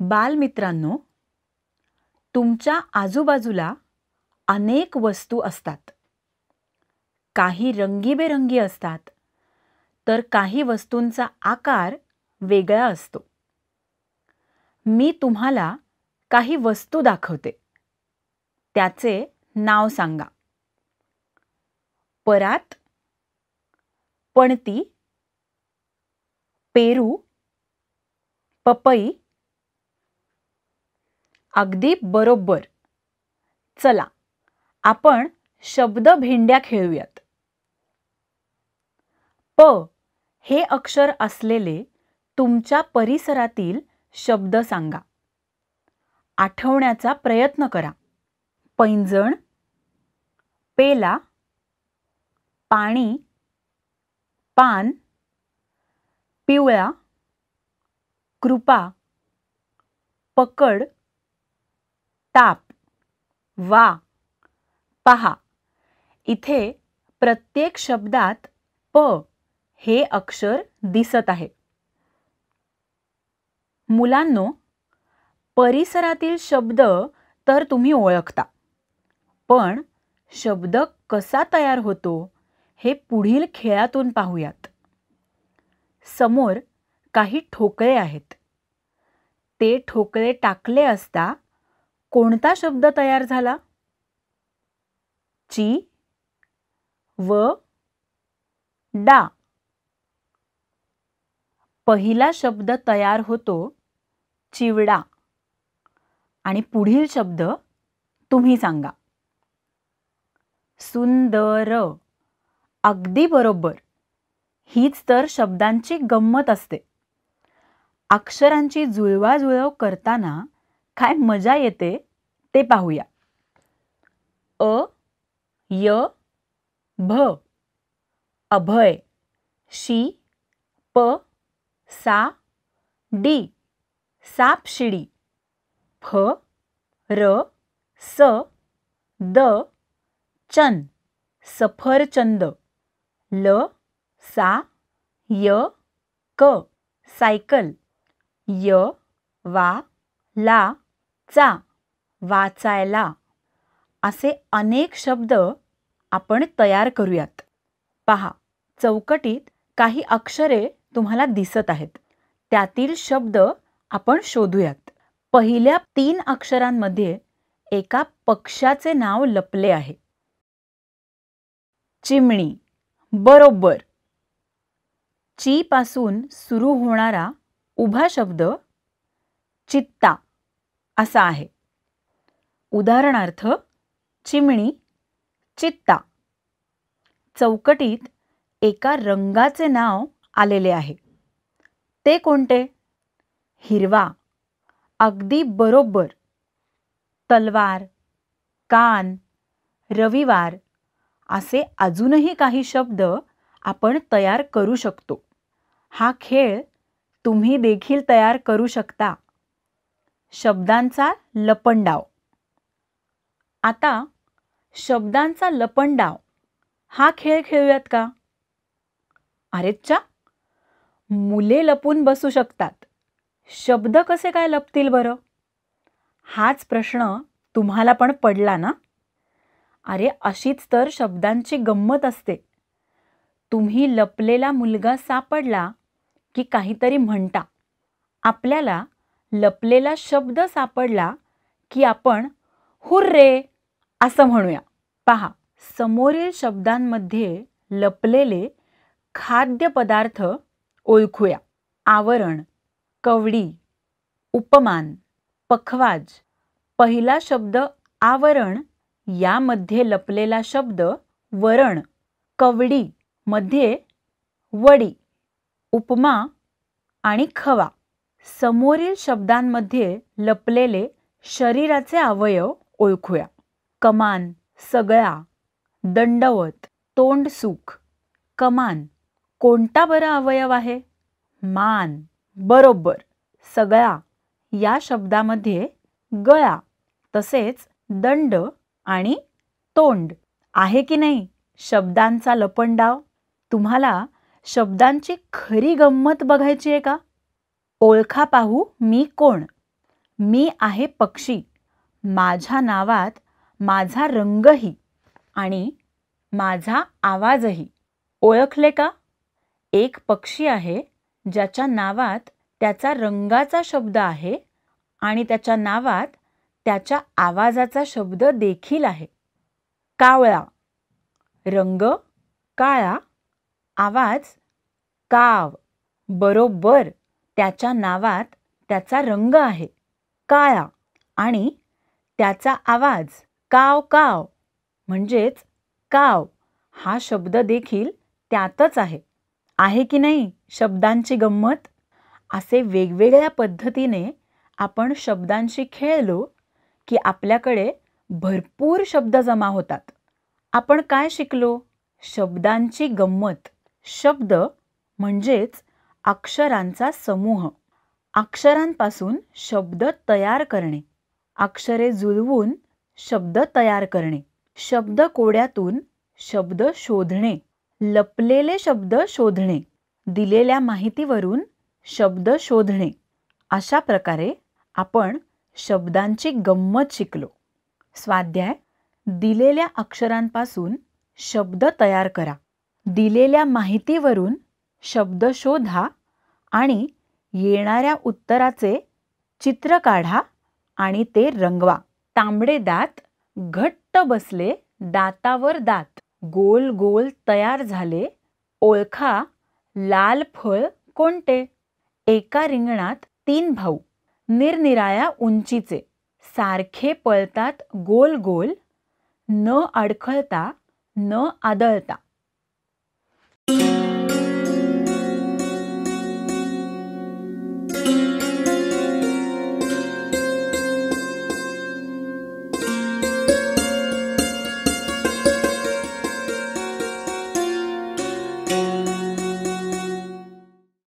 बालमित्रांनो तुमच्या आजूबाजूला अनेक वस्तू असतात काही रंगीबेरंगी असतात तर काही वस्तूंचा आकार वेगळा असतो मी तुम्हाला काही वस्तू दाखवते त्याचे नाव सांगा परात पणती पेरू पपई अगदी बरोबर चला आपण शब्द भेंड्या खेळूयात प हे अक्षर असलेले तुमच्या परिसरातील शब्द सांगा आठवण्याचा प्रयत्न करा पैंजण पेला पाणी पान पिवळा कृपा पकड ताप वा पहा इथे प्रत्येक शब्दात प हे अक्षर दिसत आहे मुलांनो परिसरातील शब्द तर तुम्ही ओळखता पण शब्द कसा तयार होतो हे पुढील खेळातून पाहूयात समोर काही ठोकळे आहेत ते ठोकळे टाकले असता कोणता शब्द तयार झाला ची व डा पहिला शब्द तयार होतो चिवडा आणि पुढील शब्द तुम्ही सांगा सुंदर अगदी बरोबर हीच तर शब्दांची गंमत असते अक्षरांची जुळवाजुळव करताना काय मजा येते ते पाहूया अ य भ अभय शी प सा डी शिडी फ र स द चन सफरचंद ल सा य क सायकल य वा ला चा वाचायला असे अनेक शब्द आपण तयार करूयात पहा चौकटीत काही अक्षरे तुम्हाला दिसत आहेत त्यातील शब्द आपण शोधूयात पहिल्या तीन अक्षरांमध्ये एका पक्षाचे नाव लपले आहे चिमणी बरोबर ची पासून सुरू होणारा उभा शब्द चित्ता असा आहे उदाहरणार्थ चिमणी चित्ता चौकटीत एका रंगाचे नाव आलेले आहे ते कोणते हिरवा अगदी बरोबर तलवार कान रविवार असे अजूनही काही शब्द आपण तयार करू शकतो हा खेळ तुम्ही देखील तयार करू शकता शब्दांचा लपंडाव आता शब्दांचा लपंडाव हा खेळ खेळूयात का अरे चा मुले लपून बसू शकतात शब्द कसे काय लपतील बरं हाच प्रश्न तुम्हाला पण पडला ना अरे अशीच तर शब्दांची गंमत असते तुम्ही लपलेला मुलगा सापडला की काहीतरी म्हणता आपल्याला लपलेला शब्द सापडला की आपण हुर्रे असं म्हणूया पहा समोरील शब्दांमध्ये लपलेले खाद्यपदार्थ ओळखूया आवरण कवडी उपमान पखवाज पहिला शब्द आवरण यामध्ये लपलेला शब्द वरण कवडी मध्ये वडी उपमा आणि खवा समोरील शब्दांमध्ये लपलेले शरीराचे अवयव ओळखूया कमान सगळा दंडवत तोंड सुख कमान कोणता बरा अवयव आहे मान बरोबर सगळा या शब्दामध्ये गळा तसेच दंड आणि तोंड आहे की नाही शब्दांचा लपंडाव तुम्हाला शब्दांची खरी गंमत बघायची आहे का ओळखा पाहू मी कोण मी आहे पक्षी माझ्या नावात माझा रंगही आणि माझा आवाजही ओळखले का एक पक्षी आहे ज्याच्या नावात त्याचा रंगाचा शब्द आहे आणि त्याच्या नावात त्याच्या आवाजाचा शब्द देखील आहे कावळा रंग काळा आवाज काव बरोबर त्याच्या नावात त्याचा रंग आहे काळा आणि त्याचा आवाज काव काव म्हणजेच काव हा शब्द देखील त्यातच आहे आहे की नाही शब्दांची गंमत असे वेगवेगळ्या पद्धतीने आपण शब्दांशी खेळलो की आपल्याकडे भरपूर शब्द जमा होतात आपण काय शिकलो शब्दांची गंमत शब्द म्हणजेच अक्षरांचा समूह अक्षरांपासून शब्द तयार करणे अक्षरे जुळवून शब्द तयार करणे शब्द कोड्यातून शब्द शोधणे लपलेले शब्द शोधणे दिलेल्या माहितीवरून शब्द शोधणे अशा प्रकारे आपण शब्दांची गंमत शिकलो स्वाध्याय दिलेल्या अक्षरांपासून शब्द तयार करा दिलेल्या माहितीवरून शब्द शोधा आणि येणाऱ्या उत्तराचे चित्र काढा आणि ते रंगवा तांबडे दात घट्ट बसले दातावर दात गोल गोल तयार झाले ओळखा लाल फळ कोणते एका रिंगणात तीन भाऊ निरनिराळ्या उंचीचे सारखे पळतात गोल गोल न अडखळता न आदळता